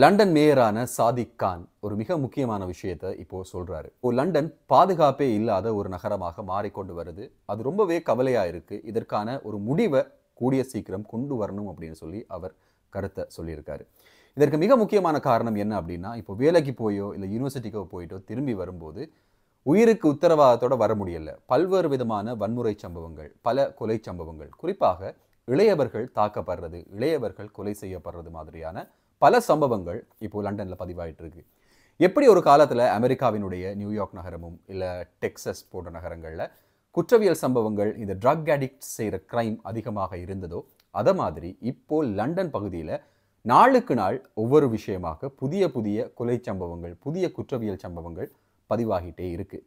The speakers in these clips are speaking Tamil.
லண்டன் மேயரான சாதிக் கான் ஒரு மிக முக்கியமான விஷயத்தை இப்போது சொல்கிறாரு இப்போ லண்டன் பாதுகாப்பே இல்லாத ஒரு நகரமாக மாறிக்கொண்டு வருது அது ரொம்பவே கவலையாக இருக்குது இதற்கான ஒரு முடிவை கூடிய சீக்கிரம் கொண்டு வரணும் அப்படின்னு சொல்லி அவர் கருத்தை சொல்லியிருக்காரு இதற்கு மிக முக்கியமான காரணம் என்ன அப்படின்னா இப்போ வேலைக்கு போயோ இல்லை யூனிவர்சிட்டிக்கோ போயிட்டோ திரும்பி வரும்போது உயிருக்கு உத்தரவாதத்தோட வர முடியல பல்வேறு விதமான வன்முறை சம்பவங்கள் பல கொலை சம்பவங்கள் குறிப்பாக இளையவர்கள் தாக்கப்படுறது இளையவர்கள் கொலை செய்யப்படுறது மாதிரியான பல சம்பவங்கள் இப்போது லண்டனில் பதிவாகிட்டு இருக்கு எப்படி ஒரு காலத்தில் அமெரிக்காவினுடைய நியூயார்க் நகரமும் இல்லை டெக்ஸஸ் போன்ற நகரங்களில் குற்றவியல் சம்பவங்கள் இந்த ட்ரக் அடிக்ட் செய்கிற க்ரைம் அதிகமாக இருந்ததோ அதை மாதிரி இப்போ லண்டன் பகுதியில் நாளுக்கு நாள் ஒவ்வொரு விஷயமாக புதிய புதிய கொலை சம்பவங்கள் புதிய குற்றவியல் சம்பவங்கள் பதிவாகிட்டே இருக்குது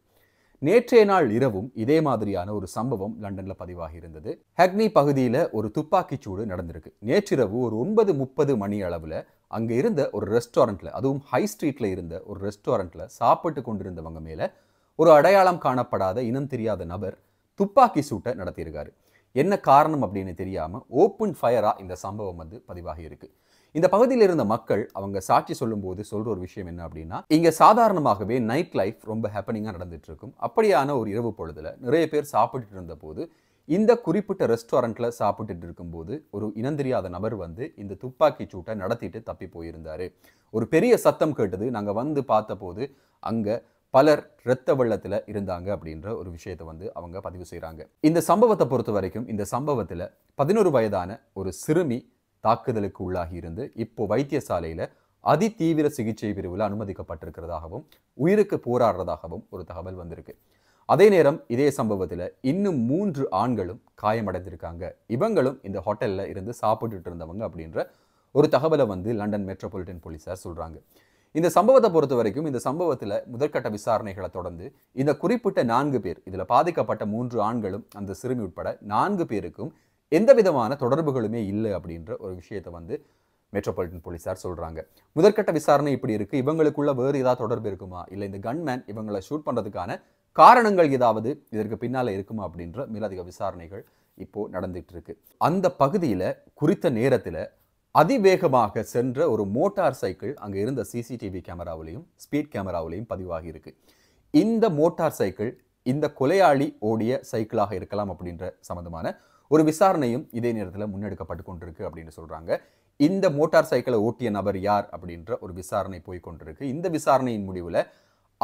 நேற்றைய நாள் இரவும் இதே மாதிரியான ஒரு சம்பவம் லண்டனில் பதிவாகி இருந்தது ஹக்னி பகுதியில் ஒரு துப்பாக்கிச்சூடு நடந்திருக்கு நேற்றிரவு ஒரு ஒன்பது முப்பது மணி அளவில் அங்கே இருந்த ஒரு ரெஸ்டாரண்ட்டில் அதுவும் ஹை ஸ்ட்ரீட்டில் இருந்த ஒரு ரெஸ்டாரண்ட்டில் சாப்பிட்டு கொண்டிருந்தவங்க மேலே ஒரு அடையாளம் காணப்படாத இனம் தெரியாத நபர் துப்பாக்கி சூட்டை நடத்தியிருக்காரு என்ன காரணம் அப்படின்னு தெரியாமல் ஓப்பன் ஃபயராக இந்த சம்பவம் வந்து பதிவாகி இருக்குது இந்த பகுதியில் இருந்த மக்கள் அவங்க சாட்சி சொல்லும்போது சொல்கிற ஒரு விஷயம் என்ன அப்படின்னா இங்கே சாதாரணமாகவே நைட் லைஃப் ரொம்ப ஹேப்பனிங்காக நடந்துட்டு இருக்கும் அப்படியான ஒரு இரவு பொழுதில் நிறைய பேர் சாப்பிட்டுட்டு இருந்தபோது இந்த குறிப்பிட்ட ரெஸ்டாரண்ட்டில் சாப்பிட்டுட்டு இருக்கும்போது ஒரு இனந்தெரியாத நபர் வந்து இந்த துப்பாக்கி சூட்டை நடத்திட்டு தப்பி போயிருந்தார் ஒரு பெரிய சத்தம் கேட்டது நாங்கள் வந்து பார்த்தபோது அங்கே பலர் இரத்த வெள்ளத்தில் இருந்தாங்க அப்படின்ற ஒரு விஷயத்தை வந்து அவங்க பதிவு செய்கிறாங்க இந்த சம்பவத்தை பொறுத்த வரைக்கும் இந்த சம்பவத்தில் பதினோரு வயதான ஒரு சிறுமி தாக்குதலுக்கு உள்ளாகி இருந்து இப்போ வைத்தியசாலையில் அதிதீவிர சிகிச்சை பிரிவில் அனுமதிக்கப்பட்டிருக்கிறதாகவும் உயிருக்கு போராடுறதாகவும் ஒரு தகவல் வந்திருக்கு அதே நேரம் இதே சம்பவத்தில் இன்னும் மூன்று ஆண்களும் காயமடைந்திருக்காங்க இவங்களும் இந்த ஹோட்டலில் இருந்து சாப்பிட்டுட்டு இருந்தவங்க அப்படின்ற ஒரு தகவலை வந்து லண்டன் மெட்ரோபாலிட்டன் போலீஸார் சொல்கிறாங்க இந்த சம்பவத்தை பொறுத்த வரைக்கும் இந்த சம்பவத்தில் முதற்கட்ட விசாரணைகளை தொடர்ந்து இந்த குறிப்பிட்ட நான்கு பேர் இதில் பாதிக்கப்பட்ட மூன்று ஆண்களும் அந்த சிறுமி உட்பட நான்கு பேருக்கும் எந்த விதமான தொடர்புகளுமே இல்லை அப்படின்ற ஒரு விஷயத்தை வந்து மெட்ரோபாலிட்டன் போலீஸார் சொல்கிறாங்க முதற்கட்ட விசாரணை இப்படி இருக்குது இவங்களுக்குள்ள வேறு ஏதாவது தொடர்பு இருக்குமா இல்லை இந்த கன்மேன் இவங்களை ஷூட் பண்ணுறதுக்கான காரணங்கள் ஏதாவது இதற்கு பின்னால் இருக்குமா அப்படின்ற மேலதிக விசாரணைகள் இப்போது நடந்துகிட்டு இருக்கு அந்த பகுதியில் குறித்த நேரத்தில் அதிவேகமாக சென்ற ஒரு மோட்டார் சைக்கிள் அங்கே இருந்த சிசிடிவி கேமராவிலையும் ஸ்பீட் கேமராவிலையும் பதிவாகி இருக்கு இந்த மோட்டார் சைக்கிள் இந்த கொலையாளி ஓடிய சைக்கிளாக இருக்கலாம் அப்படின்ற சம்மந்தமான ஒரு விசாரணையும் இதே நேரத்தில் முன்னெடுக்கப்பட்டு கொண்டிருக்கு அப்படின்னு சொல்கிறாங்க இந்த மோட்டார் சைக்கிளை ஓட்டிய நபர் யார் அப்படின்ற ஒரு விசாரணை போய் கொண்டிருக்கு இந்த விசாரணையின் முடிவில்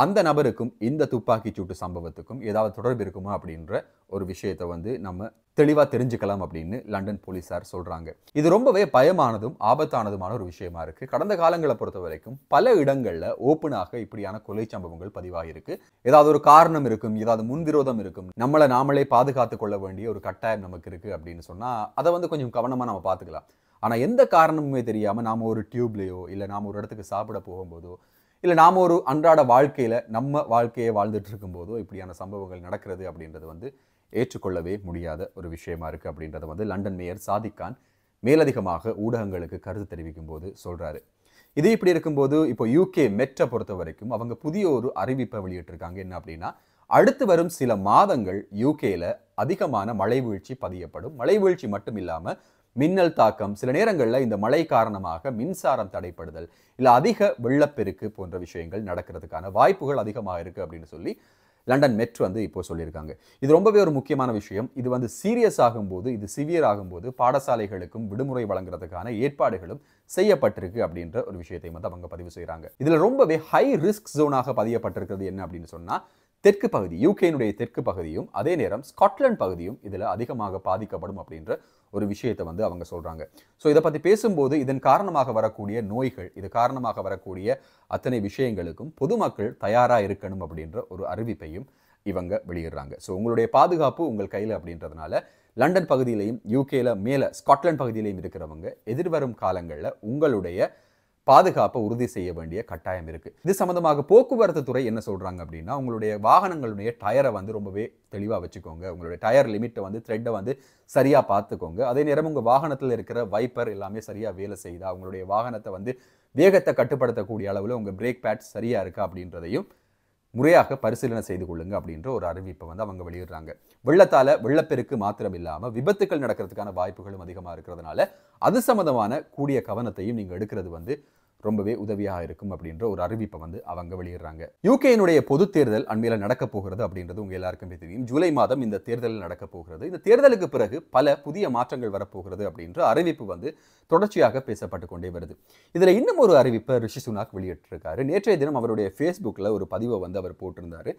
அந்த நபருக்கும் இந்த துப்பாக்கிச்சூட்டு சம்பவத்துக்கும் ஏதாவது தொடர்பு இருக்குமா அப்படின்ற ஒரு விஷயத்தை வந்து நம்ம தெளிவாக தெரிஞ்சுக்கலாம் அப்படின்னு லண்டன் போலீஸார் சொல்கிறாங்க இது ரொம்பவே பயமானதும் ஆபத்தானதுமான ஒரு விஷயமா இருக்குது கடந்த காலங்களை பொறுத்த வரைக்கும் பல இடங்களில் ஓப்பனாக இப்படியான கொலை சம்பவங்கள் பதிவாகியிருக்கு ஏதாவது ஒரு காரணம் இருக்கும் ஏதாவது முன்விரோதம் இருக்கும் நம்மளை நாமளே பாதுகாத்து கொள்ள வேண்டிய ஒரு கட்டாயம் நமக்கு இருக்குது அப்படின்னு சொன்னால் அதை வந்து கொஞ்சம் கவனமாக நம்ம பார்த்துக்கலாம் ஆனால் எந்த காரணமுமே தெரியாமல் நாம் ஒரு டியூப்லேயோ இல்லை நாம் ஒரு இடத்துக்கு சாப்பிட போகும்போதோ இல்லை நாம் ஒரு அன்றாட வாழ்க்கையில் நம்ம வாழ்க்கையை வாழ்ந்துட்டு இருக்கும்போதோ இப்படியான சம்பவங்கள் நடக்கிறது அப்படின்றது வந்து ஏற்றுக்கொள்ளவே முடியாத ஒரு விஷயமா இருக்குது அப்படின்றத வந்து லண்டன் மேயர் சாதிக்கான் மேலதிகமாக ஊடகங்களுக்கு கருத்து தெரிவிக்கும் போது சொல்கிறாரு இது இப்படி இருக்கும்போது இப்போ யூகே மெட்டை பொறுத்த வரைக்கும் அவங்க புதிய ஒரு அறிவிப்பை வெளியிட்டிருக்காங்க என்ன அப்படின்னா அடுத்து வரும் சில மாதங்கள் யூகேல அதிகமான மழை வீழ்ச்சி பதியப்படும் மழை வீழ்ச்சி மட்டும் இல்லாமல் மின்னல் தாக்கம் சில நேரங்களில் இந்த மழை காரணமாக மின்சாரம் தடைப்படுதல் இல்லை அதிக வெள்ளப்பெருக்கு போன்ற விஷயங்கள் நடக்கிறதுக்கான வாய்ப்புகள் அதிகமாக இருக்குது அப்படின்னு சொல்லி லண்டன் மெட் வந்து இப்போ சொல்லியிருக்காங்க இது ரொம்பவே ஒரு முக்கியமான விஷயம் இது வந்து சீரியஸ் ஆகும்போது இது சிவியர் ஆகும்போது பாடசாலைகளுக்கும் விடுமுறை வழங்குறதுக்கான ஏற்பாடுகளும் செய்யப்பட்டிருக்கு அப்படின்ற ஒரு விஷயத்தை வந்து அவங்க பதிவு செய்கிறாங்க இதில் ரொம்பவே ஹை ரிஸ்க் ஜோனாக பதியப்பட்டிருக்கிறது என்ன அப்படின்னு சொன்னால் தெற்கு பகுதி யூகேனுடைய தெற்கு பகுதியும் அதே நேரம் ஸ்காட்லாண்ட் பகுதியும் இதில் அதிகமாக பாதிக்கப்படும் அப்படின்ற ஒரு விஷயத்தை வந்து அவங்க சொல்கிறாங்க ஸோ இதை பற்றி பேசும்போது இதன் காரணமாக வரக்கூடிய நோய்கள் இது காரணமாக வரக்கூடிய அத்தனை விஷயங்களுக்கும் பொதுமக்கள் தயாராக இருக்கணும் அப்படின்ற ஒரு அறிவிப்பையும் இவங்க வெளியிடுறாங்க ஸோ உங்களுடைய பாதுகாப்பு உங்கள் கையில் அப்படின்றதுனால லண்டன் பகுதியிலையும் யூகேல மேலே ஸ்காட்லாண்ட் பகுதியிலையும் இருக்கிறவங்க எதிர்வரும் காலங்களில் உங்களுடைய பாதுகாப்பை உறுதி செய்ய வேண்டிய கட்டாயம் இருக்குது இது சம்மந்தமாக போக்குவரத்து துறை என்ன சொல்கிறாங்க அப்படின்னா உங்களுடைய வாகனங்களுடைய டயரை வந்து ரொம்பவே தெளிவாக வச்சுக்கோங்க உங்களுடைய டயர் லிமிட்டை வந்து த்ரெட்டை வந்து சரியாக பார்த்துக்கோங்க அதே நேரம் உங்கள் வாகனத்தில் இருக்கிற வைப்பர் எல்லாமே சரியாக வேலை செய்யுதா உங்களுடைய வாகனத்தை வந்து வேகத்தை கட்டுப்படுத்தக்கூடிய அளவில் உங்கள் பிரேக் பேட் சரியாக இருக்கா அப்படின்றதையும் முறையாக பரிசீலனை செய்து கொள்ளுங்க அப்படின்ற ஒரு அறிவிப்பை வந்து அவங்க வெளியிடுறாங்க வெள்ளத்தால் வெள்ளப்பெருக்கு மாத்திரம் இல்லாமல் விபத்துக்கள் நடக்கிறதுக்கான வாய்ப்புகளும் அதிகமாக இருக்கிறதுனால அது சம்மந்தமான கூடிய கவனத்தையும் நீங்கள் எடுக்கிறது வந்து ரொம்பவே உதவியாக இருக்கும் அப்படின்ற ஒரு அறிவிப்பை வந்து அவங்க வெளியிடுறாங்க யூகேனுடைய பொது தேர்தல் அண்மையில் நடக்க போகிறது அப்படின்றது உங்கள் எல்லாருக்குமே தெரியும் ஜூலை மாதம் இந்த தேர்தல் நடக்க போகிறது இந்த தேர்தலுக்கு பிறகு பல புதிய மாற்றங்கள் வரப்போகிறது அப்படின்ற அறிவிப்பு வந்து தொடர்ச்சியாக பேசப்பட்டு கொண்டே வருது இதில் இன்னும் ஒரு அறிவிப்பை ரிஷி சுனாக் வெளியிட்டிருக்காரு நேற்றைய தினம் அவருடைய ஃபேஸ்புக்கில் ஒரு பதிவை வந்து அவர் போட்டிருந்தார்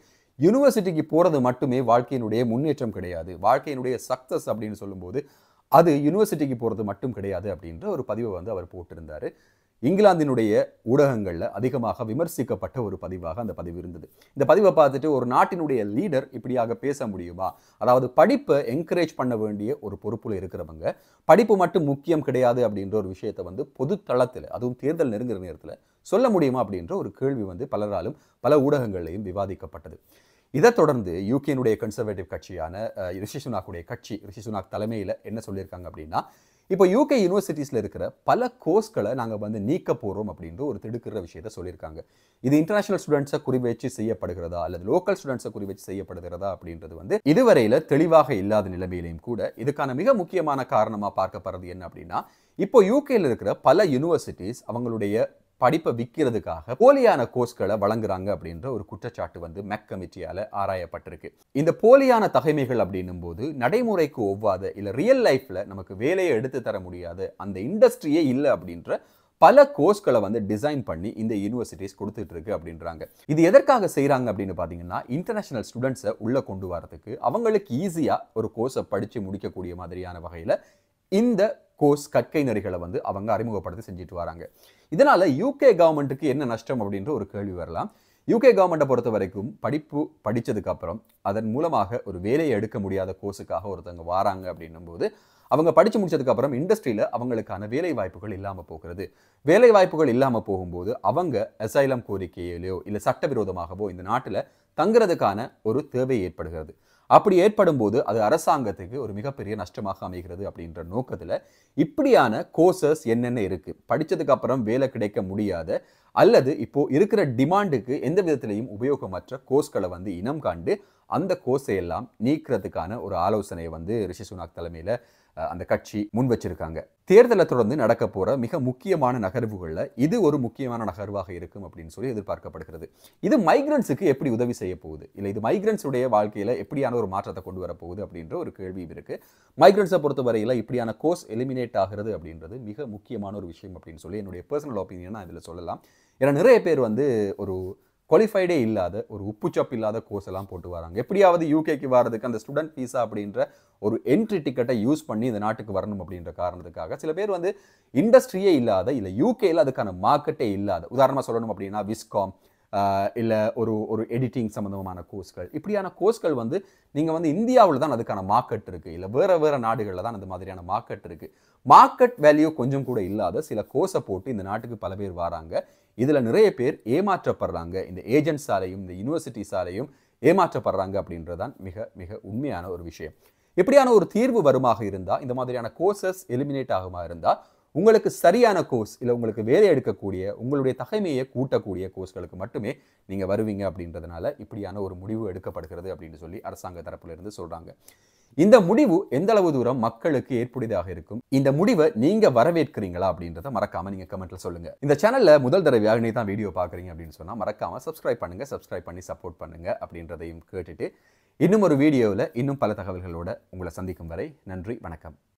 யூனிவர்சிட்டிக்கு போகிறது மட்டுமே வாழ்க்கையினுடைய முன்னேற்றம் கிடையாது வாழ்க்கையினுடைய சக்சஸ் அப்படின்னு சொல்லும்போது அது யூனிவர்சிட்டிக்கு போகிறது மட்டும் கிடையாது அப்படின்ற ஒரு பதிவை வந்து அவர் போட்டிருந்தார் இங்கிலாந்தினுடைய ஊடகங்களில் அதிகமாக விமர்சிக்கப்பட்ட ஒரு பதிவாக அந்த பதிவு இருந்தது இந்த பதிவை பார்த்துட்டு ஒரு நாட்டினுடைய லீடர் இப்படியாக பேச முடியுமா அதாவது படிப்பை என்கரேஜ் பண்ண வேண்டிய ஒரு பொறுப்பில் இருக்கிறவங்க படிப்பு மட்டும் முக்கியம் கிடையாது அப்படின்ற ஒரு விஷயத்தை வந்து பொது தளத்தில் அதுவும் தேர்தல் நெருங்குற நேரத்தில் சொல்ல முடியுமா அப்படின்ற ஒரு கேள்வி வந்து பலராலும் பல ஊடகங்களையும் விவாதிக்கப்பட்டது இதை தொடர்ந்து யூகேனுடைய கன்சர்வேட்டிவ் கட்சியான ரிஷி சுனாக்குடைய கட்சி ரிஷி சுனாக் தலைமையில் என்ன சொல்லியிருக்காங்க அப்படின்னா இப்போ யூகே யூனிவர்சிட்டிஸில் இருக்கிற பல கோர்ஸ்களை நாங்கள் வந்து நீக்க போகிறோம் அப்படின்ற ஒரு திடுக்கிற விஷயத்த சொல்லியிருக்காங்க இது இன்டர்நேஷனல் ஸ்டூடெண்ட்ஸை குறிவைச்சு செய்யப்படுகிறதா அல்லது லோக்கல் ஸ்டூடெண்ட்ஸை குறிவைச்சு செய்யப்படுகிறதா அப்படின்றது வந்து இதுவரையில் தெளிவாக இல்லாத நிலைமையிலையும் கூட இதுக்கான மிக முக்கியமான காரணமாக பார்க்கப்படுறது என்ன அப்படின்னா இப்போ யூகேயில் இருக்கிற பல யூனிவர்சிட்டிஸ் அவங்களுடைய படிப்பை விற்கிறதுக்காக போலியான கோர்ஸ்களை வழங்குறாங்க அப்படின்ற ஒரு குற்றச்சாட்டு வந்து மெக் கமிட்டியால் ஆராயப்பட்டிருக்கு இந்த போலியான தகைமைகள் அப்படின்னும் போது நடைமுறைக்கு ஒவ்வாத இல்லை ரியல் லைஃப்பில் நமக்கு வேலையை எடுத்து தர முடியாத அந்த இண்டஸ்ட்ரியே இல்லை அப்படின்ற பல கோர்ஸ்களை வந்து டிசைன் பண்ணி இந்த யூனிவர்சிட்டிஸ் கொடுத்துட்டு இருக்கு அப்படின்றாங்க இது எதற்காக செய்கிறாங்க அப்படின்னு பார்த்தீங்கன்னா இன்டர்நேஷனல் ஸ்டூடெண்ட்ஸை உள்ளே கொண்டு வரதுக்கு அவங்களுக்கு ஈஸியாக ஒரு கோர்ஸை படித்து முடிக்கக்கூடிய மாதிரியான வகையில் இந்த கோஸ் கற்கை நெறிகளை வந்து அவங்க அறிமுகப்படுத்தி செஞ்சுட்டு வராங்க இதனால் யூகே கவர்மெண்ட்டுக்கு என்ன நஷ்டம் அப்படின்ற ஒரு கேள்வி வரலாம் யூகே கவர்மெண்ட்டை பொறுத்த வரைக்கும் படிப்பு படித்ததுக்கப்புறம் அதன் மூலமாக ஒரு வேலையை எடுக்க முடியாத கோர்ஸுக்காக ஒருத்தவங்க வராங்க அப்படின்னும்போது அவங்க படித்து முடிச்சதுக்கப்புறம் இண்டஸ்ட்ரியில் அவங்களுக்கான வேலை வாய்ப்புகள் இல்லாமல் போகிறது வேலை வாய்ப்புகள் இல்லாமல் போகும்போது அவங்க அசைலம் கோரிக்கையிலையோ இல்லை சட்டவிரோதமாகவோ இந்த நாட்டில் தங்குறதுக்கான ஒரு தேவை ஏற்படுகிறது அப்படி ஏற்படும் போது அது அரசாங்கத்துக்கு ஒரு மிகப்பெரிய நஷ்டமாக அமைகிறது அப்படின்ற நோக்கத்தில் இப்படியான கோர்சஸ் என்னென்ன இருக்குது படித்ததுக்கு அப்புறம் வேலை கிடைக்க முடியாத அல்லது இப்போ இருக்கிற டிமாண்டுக்கு எந்த விதத்திலையும் உபயோகமற்ற கோர்ஸ்களை வந்து இனம் காண்டு அந்த கோர்ஸை எல்லாம் நீக்கிறதுக்கான ஒரு ஆலோசனையை வந்து ரிஷி சுனாக் தலைமையில் அந்த கட்சி முன் வச்சிருக்காங்க தேர்தலை தொடர்ந்து நடக்க போற மிக முக்கியமான நகர்வுகளில் இது ஒரு முக்கியமான நகர்வாக இருக்கும் அப்படின்னு சொல்லி எதிர்பார்க்கப்படுகிறது இது மைக்ரன்ஸுக்கு எப்படி உதவி செய்ய போகுது இல்லை இது மைக்ரன்ஸுடைய வாழ்க்கையில் எப்படியான ஒரு மாற்றத்தை கொண்டு வர போகுது அப்படின்ற ஒரு கேள்வி இருக்குது மைக்ரன்ஸை பொறுத்த இப்படியான கோர்ஸ் எலிமினேட் ஆகிறது அப்படின்றது மிக முக்கியமான ஒரு விஷயம் அப்படின்னு சொல்லி என்னுடைய பர்சனல் ஒப்பீனியன் நான் இதில் சொல்லலாம் ஏன்னா நிறைய பேர் வந்து ஒரு குவாலிஃபைடே இல்லாத ஒரு உப்புச்சப் இல்லாத கோர்ஸ் எல்லாம் போட்டு வராங்க எப்படியாவது யூகேக்கு வர்றதுக்கு அந்த ஸ்டூடெண்ட் வீசா அப்படின்ற ஒரு என்ட்ரி டிக்கெட்டை யூஸ் பண்ணி இந்த நாட்டுக்கு வரணும் அப்படின்ற காரணத்துக்காக சில பேர் வந்து இண்டஸ்ட்ரியே இல்லாத இல்லை யூகேயில் அதுக்கான மார்க்கெட்டே இல்லாத உதாரணமாக சொல்லணும் அப்படின்னா விஸ்காம் இல்லை ஒரு ஒரு எடிட்டிங் சம்மந்தமான கோர்ஸ்கள் இப்படியான கோர்ஸ்கள் வந்து நீங்கள் வந்து இந்தியாவில் தான் அதுக்கான மார்க்கெட் இருக்குது இல்லை வேறு வேறு நாடுகளில் தான் அந்த மாதிரியான மார்க்கெட் இருக்குது மார்க்கெட் வேல்யூ கொஞ்சம் கூட இல்லாத சில கோர்ஸை போட்டு இந்த நாட்டுக்கு பல பேர் வராங்க இதில் நிறைய பேர் ஏமாற்றப்படுறாங்க இந்த ஏஜென்ட்ஸாலையும் இந்த யூனிவர்சிட்டிஸாலையும் ஏமாற்றப்படுறாங்க அப்படின்றதான் மிக மிக உண்மையான ஒரு விஷயம் இப்படியான ஒரு தீர்வு வருமாக இருந்தால் இந்த மாதிரியான கோர்சஸ் எலிமினேட் ஆகுமா இருந்தால் உங்களுக்கு சரியான கோர்ஸ் இல்லை உங்களுக்கு வேலை எடுக்கக்கூடிய உங்களுடைய தகைமையை கூட்டக்கூடிய கோர்ஸ்களுக்கு மட்டுமே நீங்கள் வருவீங்க அப்படின்றதுனால இப்படியான ஒரு முடிவு எடுக்கப்படுகிறது அப்படின்னு சொல்லி அரசாங்க தரப்பிலிருந்து சொல்கிறாங்க இந்த முடிவு எந்த அளவு தூரம் மக்களுக்கு ஏற்புடையதாக இருக்கும் இந்த முடிவை நீங்க வரவேற்கிறீங்களா அப்படின்றத மறக்காம நீங்க கமெண்ட்ல சொல்லுங்க இந்த சேனல்ல முதல் தடவையாக நீ தான் வீடியோ பாக்குறீங்க அப்படின்னு சொன்னா மறக்காம சப்ஸ்கிரைப் பண்ணுங்க சப்ஸ்கிரைப் பண்ணி சப்போர்ட் பண்ணுங்க அப்படின்றதையும் கேட்டுட்டு இன்னும் ஒரு வீடியோவில் இன்னும் பல தகவல்களோட உங்களை சந்திக்கும் வரை நன்றி வணக்கம்